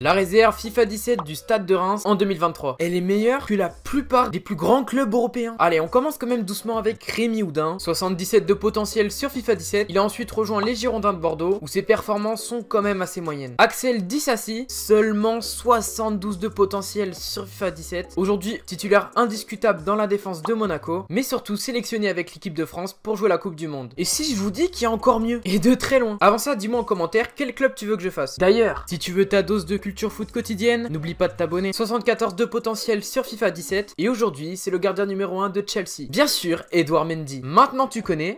La réserve FIFA 17 du Stade de Reims en 2023. Elle est meilleure que la plupart des plus grands clubs européens. Allez, on commence quand même doucement avec Rémi Houdin, 77 de potentiel sur FIFA 17. Il a ensuite rejoint les Girondins de Bordeaux, où ses performances sont quand même assez moyennes. Axel Dissassi, seulement 72 de potentiel sur FIFA 17. Aujourd'hui, titulaire indiscutable dans la défense de Monaco, mais surtout sélectionné avec l'équipe de France pour jouer la Coupe du Monde. Et si je vous dis qu'il y a encore mieux, et de très loin Avant ça, dis-moi en commentaire quel club tu veux que je fasse. D'ailleurs, si tu veux ta dose de culture foot quotidienne. N'oublie pas de t'abonner. 74 de potentiel sur FIFA 17. Et aujourd'hui, c'est le gardien numéro 1 de Chelsea. Bien sûr, Edouard Mendy. Maintenant tu connais,